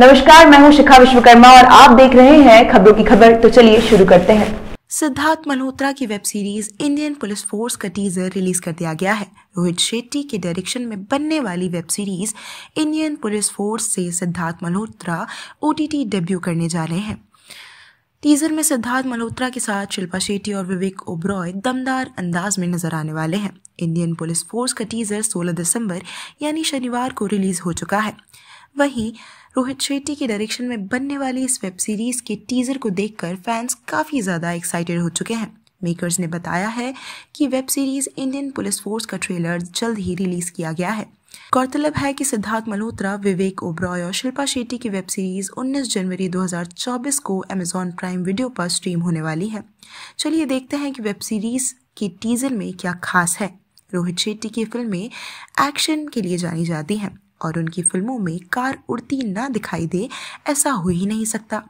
नमस्कार मैं हूं शिखा विश्वकर्मा और आप देख रहे हैं खबरों की खबर तो चलिए शुरू करते हैं सिद्धार्थ मल्होत्रा की web series Indian police force का टीजर रिलीज कर दिया गया है रोहित शेट्टी के डायरेक्शन में बनने वाली web series Indian police force से सिद्धार्थ मल्होत्रा ओ डेब्यू करने जा रहे हैं टीजर में सिद्धार्थ मल्होत्रा के साथ शिल्पा शेट्टी और विवेक ओब्रॉय दमदार अंदाज में नजर आने वाले हैं इंडियन पुलिस फोर्स का टीजर 16 दिसंबर यानी शनिवार को रिलीज हो चुका है वहीं रोहित शेट्टी के डायरेक्शन में बनने वाली इस वेब सीरीज के टीजर को देखकर फैंस काफ़ी ज़्यादा एक्साइटेड हो चुके हैं मेकर्स ने बताया है कि web series Indian police force का ट्रेलर जल्द ही रिलीज किया गया है गौरतलब है कि सिद्धार्थ मल्होत्रा विवेक ओब्रॉय और शिल्पा शेट्टी की वेब सीरीज 19 जनवरी 2024 को अमेजॉन प्राइम वीडियो पर स्ट्रीम होने वाली है चलिए देखते हैं कि वेब सीरीज के टीजर में क्या खास है रोहित शेट्टी की फिल्में एक्शन के लिए जानी जाती हैं और उनकी फिल्मों में कार उड़ती ना दिखाई दे ऐसा हो ही नहीं सकता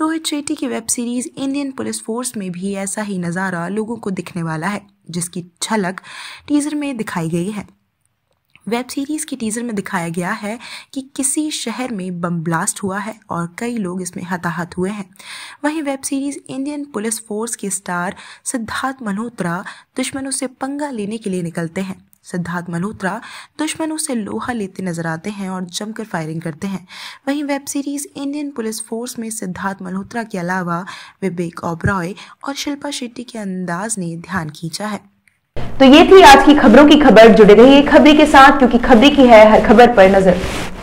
रोहित शेट्टी की web series Indian police force में भी ऐसा ही नज़ारा लोगों को दिखने वाला है जिसकी झलक टीजर में दिखाई गई है वेब सीरीज की टीजर में दिखाया गया है कि किसी शहर में बम ब्लास्ट हुआ है और कई लोग इसमें हताहत हुए हैं वहीं web series Indian police force के स्टार सिद्धार्थ मल्होत्रा दुश्मनों से पंगा लेने के लिए निकलते हैं सिद्धार्थ मल्होत्रा दुश्मनों से लोहा लेते नजर आते हैं और जमकर फायरिंग करते हैं वहीं web series Indian police force में सिद्धार्थ मल्होत्रा के अलावा विवेक ओबरॉय और शिल्पा शेट्टी के अंदाज ने ध्यान खींचा है तो ये थी आज की खबरों की खबर जुड़े रहिए खबरी के साथ क्योंकि खबरी की है हर खबर पर नजर